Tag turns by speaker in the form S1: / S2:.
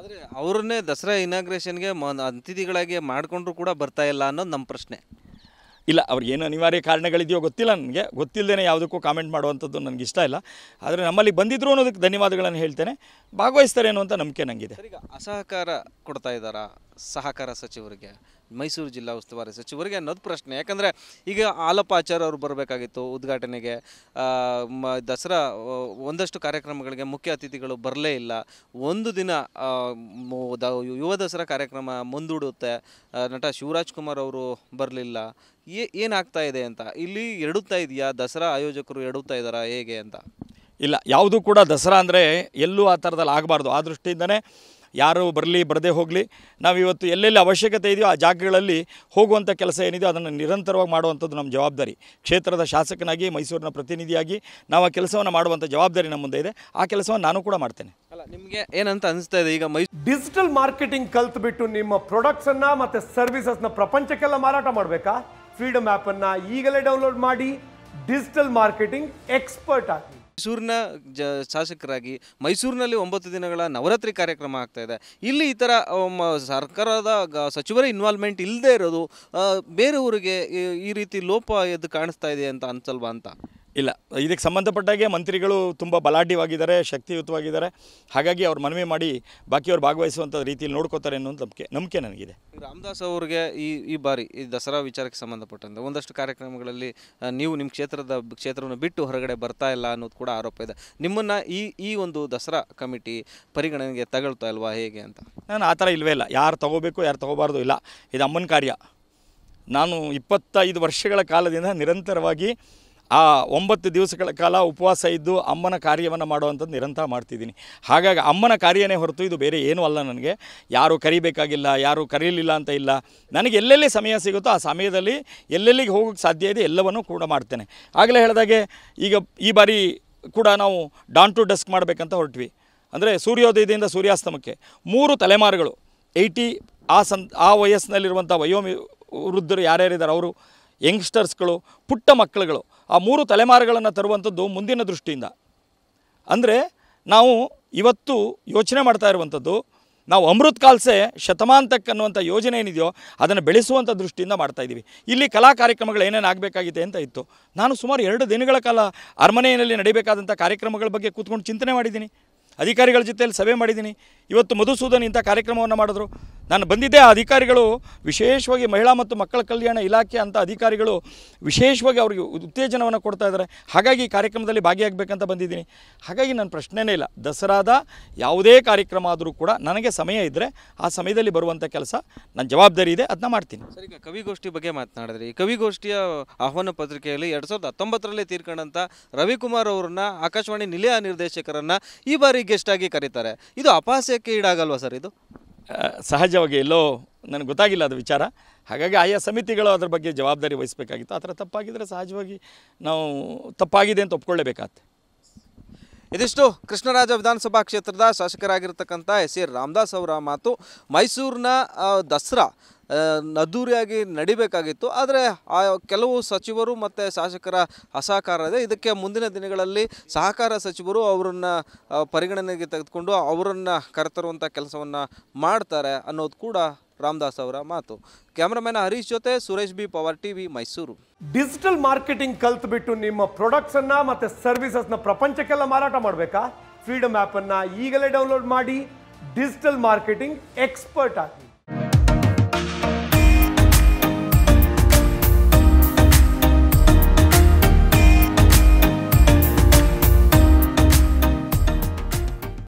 S1: ಆದರೆ ಅವ್ರನ್ನೇ ದಸರಾ ಇನಾಗ್ರೇಷನ್ಗೆ ಅತಿಥಿಗಳಾಗಿ ಮಾಡಿಕೊಂಡ್ರು ಕೂಡ ಬರ್ತಾ ಇಲ್ಲ ಅನ್ನೋದು ನಮ್ಮ ಪ್ರಶ್ನೆ ಇಲ್ಲ ಅವ್ರಿಗೆ ಏನು ಅನಿವಾರ್ಯ ಕಾರಣಗಳಿದೆಯೋ ಗೊತ್ತಿಲ್ಲ ನನಗೆ ಗೊತ್ತಿಲ್ಲದೇ ಯಾವುದಕ್ಕೂ ಕಾಮೆಂಟ್ ಮಾಡುವಂಥದ್ದು
S2: ನನಗೆ ಇಷ್ಟ ಇಲ್ಲ ಆದರೆ ನಮ್ಮಲ್ಲಿ ಬಂದಿದ್ರು ಅನ್ನೋದಕ್ಕೆ ಧನ್ಯವಾದಗಳನ್ನು ಹೇಳ್ತೇನೆ ಭಾಗವಹಿಸ್ತಾರೆ ಅನ್ನುವಂಥ ನಂಬಿಕೆ ನನಗಿದೆ
S1: ಅಸಹಕಾರ ಕೊಡ್ತಾ ಇದ್ದಾರಾ ಸಹಕಾರ ಸಚಿವರಿಗೆ ಮೈಸೂರು ಜಿಲ್ಲಾ ಉಸ್ತುವಾರಿ ಸಚಿವರಿಗೆ ಅನ್ನೋದು ಪ್ರಶ್ನೆ ಯಾಕಂದರೆ ಈಗ ಆಲಪ್ಪ ಆಚಾರ್ಯ ಅವರು ಬರಬೇಕಾಗಿತ್ತು ಉದ್ಘಾಟನೆಗೆ ದಸರಾ ಒಂದಷ್ಟು ಕಾರ್ಯಕ್ರಮಗಳಿಗೆ ಮುಖ್ಯ ಅತಿಥಿಗಳು ಬರಲೇ ಇಲ್ಲ ಒಂದು ದಿನ ಯುವ ದಸರಾ ಕಾರ್ಯಕ್ರಮ ಮುಂದೂಡುತ್ತೆ ನಟ ಶಿವರಾಜ್ ಕುಮಾರ್ ಅವರು ಬರಲಿಲ್ಲ ಏ ಏನಾಗ್ತಾ ಇದೆ ಅಂತ ಇಲ್ಲಿ ಎಡುತ್ತಾ ಇದೆಯಾ ದಸರಾ ಆಯೋಜಕರು ಎಡುತ್ತಾ ಇದ್ದಾರಾ ಹೇಗೆ ಅಂತ
S2: ಇಲ್ಲ ಯಾವುದು ಕೂಡ ದಸರಾ ಅಂದರೆ ಎಲ್ಲೂ ಆ ಥರದಲ್ಲಿ ಆಗಬಾರ್ದು ಆ ದೃಷ್ಟಿಯಿಂದನೇ ಯಾರು ಬರಲಿ ಬರದೇ ಹೋಗಲಿ ನಾವು ಇವತ್ತು ಎಲ್ಲೆಲ್ಲಿ ಅವಶ್ಯಕತೆ ಇದೆಯೋ ಆ ಜಾಗಗಳಲ್ಲಿ ಹೋಗುವಂಥ ಕೆಲಸ ಏನಿದೆಯೋ ಅದನ್ನು ನಿರಂತರವಾಗಿ ಮಾಡುವಂಥದ್ದು ನಮ್ಮ ಜವಾಬ್ದಾರಿ ಕ್ಷೇತ್ರದ ಶಾಸಕನಾಗಿ ಮೈಸೂರಿನ ಪ್ರತಿನಿಧಿಯಾಗಿ ನಾವು ಆ ಕೆಲಸವನ್ನು ಮಾಡುವಂಥ ಜವಾಬ್ದಾರಿ ನಮ್ಮ ಮುಂದೆ ಇದೆ ಆ ಕೆಲಸವನ್ನು ನಾನು ಕೂಡ ಮಾಡ್ತೇನೆ ಅಲ್ಲ ನಿಮಗೆ ಏನಂತ ಅನಿಸ್ತಾ ಇದೆ ಈಗ ಮೈ ಡಿಜಿಟಲ್ ಮಾರ್ಕೆಟಿಂಗ್ ಕಲ್ತ್ಬಿಟ್ಟು ನಿಮ್ಮ ಪ್ರೊಡಕ್ಟ್ಸನ್ನು ಮತ್ತು ಸರ್ವಿಸಸ್ನ ಪ್ರಪಂಚಕ್ಕೆಲ್ಲ ಮಾರಾಟ ಮಾಡಬೇಕಾ ಫ್ರೀಡಮ್ ಆ್ಯಪನ್ನು ಈಗಲೇ ಡೌನ್ಲೋಡ್ ಮಾಡಿ ಡಿಜಿಟಲ್ ಮಾರ್ಕೆಟಿಂಗ್ ಎಕ್ಸ್ಪರ್ಟ್
S1: ಆಗಿ ಮೈಸೂರಿನ ಜ ಶಾಸಕರಾಗಿ ಮೈಸೂರಿನಲ್ಲಿ ಒಂಬತ್ತು ದಿನಗಳ ನವರಾತ್ರಿ ಕಾರ್ಯಕ್ರಮ ಆಗ್ತಾ ಇದೆ ಇಲ್ಲಿ ಈ ಥರ ಸರ್ಕಾರದ ಸಚಿವರ ಇನ್ವಾಲ್ವ್ಮೆಂಟ್ ಇಲ್ಲದೆ ಇರೋದು ಬೇರೆ ಊರಿಗೆ ಈ ರೀತಿ ಲೋಪ ಎದ್ದು ಕಾಣಿಸ್ತಾ ಇದೆ ಅಂತ ಅನ್ಸಲ್ವಾ ಅಂತ ಇಲ್ಲ ಇದಕ್ಕೆ
S2: ಸಂಬಂಧಪಟ್ಟಾಗೆ ಮಂತ್ರಿಗಳು ತುಂಬ ಬಲಾಢ್ಯವಾಗಿದ್ದಾರೆ ಶಕ್ತಿಯುತವಾಗಿದ್ದಾರೆ ಹಾಗಾಗಿ ಅವ್ರು ಮನವಿ ಮಾಡಿ ಬಾಕಿಯವ್ರು ಭಾಗವಹಿಸುವಂಥ ರೀತಿಯಲ್ಲಿ ನೋಡ್ಕೋತಾರೆ ಅನ್ನೋದು ನಂಬಿಕೆ ನಂಬಿಕೆ ನನಗಿದೆ
S1: ರಾಮದಾಸ್ ಅವರಿಗೆ ಈ ಈ ಬಾರಿ ಈ ದಸರಾ ವಿಚಾರಕ್ಕೆ ಸಂಬಂಧಪಟ್ಟಂತೆ ಒಂದಷ್ಟು ಕಾರ್ಯಕ್ರಮಗಳಲ್ಲಿ ನೀವು ನಿಮ್ಮ ಕ್ಷೇತ್ರದ ಕ್ಷೇತ್ರವನ್ನು ಬಿಟ್ಟು ಹೊರಗಡೆ ಬರ್ತಾ ಇಲ್ಲ ಅನ್ನೋದು ಕೂಡ ಆರೋಪ ಇದೆ ನಿಮ್ಮನ್ನು ಈ ಈ ಒಂದು ದಸರಾ ಕಮಿಟಿ ಪರಿಗಣನೆಗೆ ತಗೊಳ್ತಾ ಇಲ್ವಾ ಹೇಗೆ ಅಂತ
S2: ನಾನು ಆ ಥರ ಇಲ್ಲವೇ ಇಲ್ಲ ಯಾರು ತಗೋಬೇಕು ಯಾರು ತೊಗೋಬಾರ್ದು ಇಲ್ಲ ಇದು ಅಮ್ಮನ ಕಾರ್ಯ ನಾನು ಇಪ್ಪತ್ತೈದು ವರ್ಷಗಳ ಕಾಲದಿಂದ ನಿರಂತರವಾಗಿ ಆ ಒಂಬತ್ತು ದಿವಸಗಳ ಕಾಲ ಉಪವಾಸ ಇದ್ದು ಅಮ್ಮನ ಕಾರ್ಯವನ್ನು ಮಾಡುವಂಥದ್ದು ನಿರಂತರ ಮಾಡ್ತಿದ್ದೀನಿ ಹಾಗಾಗಿ ಅಮ್ಮನ ಕಾರ್ಯನೇ ಹೊರತು ಇದು ಬೇರೆ ಏನೂ ಅಲ್ಲ ನನಗೆ ಯಾರು ಕರಿಬೇಕಾಗಿಲ್ಲ ಯಾರು ಕರೀಲಿಲ್ಲ ಅಂತ ಇಲ್ಲ ನನಗೆ ಎಲ್ಲೆಲ್ಲಿ ಸಮಯ ಸಿಗುತ್ತೋ ಆ ಸಮಯದಲ್ಲಿ ಎಲ್ಲೆಲ್ಲಿಗೆ ಹೋಗೋಕ್ಕೆ ಸಾಧ್ಯ ಇದೆ ಎಲ್ಲವನ್ನೂ ಕೂಡ ಮಾಡ್ತೇನೆ ಆಗಲೇ ಹೇಳಿದಾಗೆ ಈಗ ಈ ಬಾರಿ ಕೂಡ ನಾವು ಡಾನ್ ಟು ಡೆಸ್ಕ್ ಮಾಡಬೇಕಂತ ಹೊರಟ್ವಿ ಅಂದರೆ ಸೂರ್ಯೋದಯದಿಂದ ಸೂರ್ಯಾಸ್ತಮಕ್ಕೆ ಮೂರು ತಲೆಮಾರುಗಳು ಏಯ್ಟಿ ಆ ಸನ್ ಆ ವಯಸ್ಸಿನಲ್ಲಿರುವಂಥ ವಯೋಮಿ ವೃದ್ಧರು ಯಾರ್ಯಾರಿದ್ದಾರೆ ಅವರು ಯಂಗ್ಸ್ಟರ್ಸ್ಗಳು ಪುಟ್ಟ ಮಕ್ಕಳುಗಳು ಆ ಮೂರು ತಲೆಮಾರುಗಳನ್ನು ತರುವಂಥದ್ದು ಮುಂದಿನ ದೃಷ್ಟಿಯಿಂದ ಅಂದರೆ ನಾವು ಇವತ್ತು ಯೋಚನೆ ಮಾಡ್ತಾ ಇರುವಂಥದ್ದು ನಾವು ಅಮೃತ್ ಕಾಲ್ಸೆ ಶತಮಾಂತಕ್ ಅನ್ನುವಂಥ ಯೋಜನೆ ಏನಿದೆಯೋ ಅದನ್ನು ಬೆಳೆಸುವಂಥ ದೃಷ್ಟಿಯಿಂದ ಮಾಡ್ತಾ ಇದ್ದೀವಿ ಇಲ್ಲಿ ಕಲಾ ಕಾರ್ಯಕ್ರಮಗಳು ಏನೇನು ಆಗಬೇಕಾಗಿದೆ ಅಂತ ಇತ್ತು ನಾನು ಸುಮಾರು ಎರಡು ದಿನಗಳ ಕಾಲ ಅರಮನೆಯಲ್ಲಿ ನಡೀಬೇಕಾದಂಥ ಕಾರ್ಯಕ್ರಮಗಳ ಬಗ್ಗೆ ಕೂತ್ಕೊಂಡು ಚಿಂತನೆ ಮಾಡಿದ್ದೀನಿ ಅಧಿಕಾರಿಗಳ ಜೊತೆಯಲ್ಲಿ ಸಭೆ ಮಾಡಿದ್ದೀನಿ ಇವತ್ತು ಮಧುಸೂದನ್ ಇಂಥ ಕಾರ್ಯಕ್ರಮವನ್ನು ಮಾಡಿದ್ರು ನಾನು ಬಂದಿದ್ದೆ ಆ ಅಧಿಕಾರಿಗಳು ವಿಶೇಷವಾಗಿ ಮಹಿಳಾ ಮತ್ತು ಮಕ್ಕಳ ಕಲ್ಯಾಣ ಇಲಾಖೆ ಅಂತ ಅಧಿಕಾರಿಗಳು ವಿಶೇಷವಾಗಿ ಅವರಿಗೆ ಉತ್ತೇಜನವನ್ನು ಕೊಡ್ತಾ ಇದ್ದಾರೆ ಹಾಗಾಗಿ ಈ ಕಾರ್ಯಕ್ರಮದಲ್ಲಿ ಭಾಗಿಯಾಗಬೇಕಂತ ಬಂದಿದ್ದೀನಿ ಹಾಗಾಗಿ ನನ್ನ ಪ್ರಶ್ನೆನೇ ಇಲ್ಲ ದಸರಾದ ಯಾವುದೇ ಕಾರ್ಯಕ್ರಮ ಆದರೂ ಕೂಡ ನನಗೆ ಸಮಯ ಇದ್ದರೆ ಆ ಸಮಯದಲ್ಲಿ ಬರುವಂಥ ಕೆಲಸ ನನ್ನ ಜವಾಬ್ದಾರಿ ಇದೆ ಅದನ್ನ ಮಾಡ್ತೀನಿ
S1: ಸರ್ ಈಗ ಕವಿಗೋಷ್ಠಿ ಬಗ್ಗೆ ಮಾತನಾಡಿದ್ರಿ ಈ ಕವಿಗೋಷ್ಠಿಯ ಆಹ್ವಾನ ಪತ್ರಿಕೆಯಲ್ಲಿ ಎರಡು ಸಾವಿರದ ಹತ್ತೊಂಬತ್ತರಲ್ಲೇ ತೀರ್ಕೊಂಡಂಥ ರವಿಕುಮಾರ್ ಅವರನ್ನು ಆಕಾಶವಾಣಿ ನಿಲಯ ನಿರ್ದೇಶಕರನ್ನು ಈ ಬಾರಿ ಗೆಸ್ಟ್ ಆಗಿ ಕರೀತಾರೆ ಇದು ಅಪಾಸ್ಯ ಒತ್ತಡಕ್ಕೆ ಈಡಾಗಲ್ವಾ
S2: ಸರ್ ಇದು ಸಹಜವಾಗಿ ಎಲ್ಲೋ ನನಗೆ ಗೊತ್ತಾಗಿಲ್ಲ ಅದು ವಿಚಾರ ಹಾಗಾಗಿ ಆಯಾ ಸಮಿತಿಗಳು ಅದರ ಬಗ್ಗೆ ಜವಾಬ್ದಾರಿ ವಹಿಸಬೇಕಾಗಿತ್ತು ಆ ಥರ ತಪ್ಪಾಗಿದ್ದರೆ ಸಹಜವಾಗಿ ನಾವು ತಪ್ಪಾಗಿದೆ ಅಂತ ಒಪ್ಕೊಳ್ಳೇಬೇಕಾಗತ್ತೆ
S1: ಇದಿಷ್ಟು ಕೃಷ್ಣರಾಜ ವಿಧಾನಸಭಾ ಕ್ಷೇತ್ರದ ಶಾಸಕರಾಗಿರ್ತಕ್ಕಂಥ ಎಸ್ ಎ ರಾಮದಾಸ್ ಅವರ ಮಾತು ಮೈಸೂರಿನ ದಸರಾ ಅದ್ದೂರಿಯಾಗಿ ನಡಿಬೇಕಾಗಿತ್ತು ಆದರೆ ಆ ಕೆಲವು ಸಚಿವರು ಮತ್ತು ಶಾಸಕರ ಅಸಹಕಾರ ಇದೆ ಇದಕ್ಕೆ ಮುಂದಿನ ದಿನಗಳಲ್ಲಿ ಸಹಕಾರ ಸಚಿವರು ಅವರನ್ನು ಪರಿಗಣನೆಗೆ ತೆಗೆದುಕೊಂಡು ಅವರನ್ನು ಕರೆತರುವಂಥ ಕೆಲಸವನ್ನು ಮಾಡ್ತಾರೆ ಅನ್ನೋದು ಕೂಡ ರಾಮದಾಸ್ ಅವರ ಮಾತು ಕ್ಯಾಮ್ರಾಮನ್ ಹರೀಶ್ ಜೊತೆ Suresh B power TV Mysuru digital marketing ಬಿಟ್ಟು ನಿಮ್ಮ ಮತ್ತೆ ಮತ್ತು ಸರ್ವಿಸಸ್ನ
S2: ಪ್ರಪಂಚಕ್ಕೆಲ್ಲ ಮಾರಾಟ ಮಾಡಬೇಕಾ ಫ್ರೀಡಮ್ ಆ್ಯಪನ್ನು ಈಗಲೇ ಡೌನ್ಲೋಡ್ ಮಾಡಿ ಡಿಜಿಟಲ್ ಮಾರ್ಕೆಟಿಂಗ್ ಎಕ್ಸ್ಪರ್ಟ್ ಆಗಿ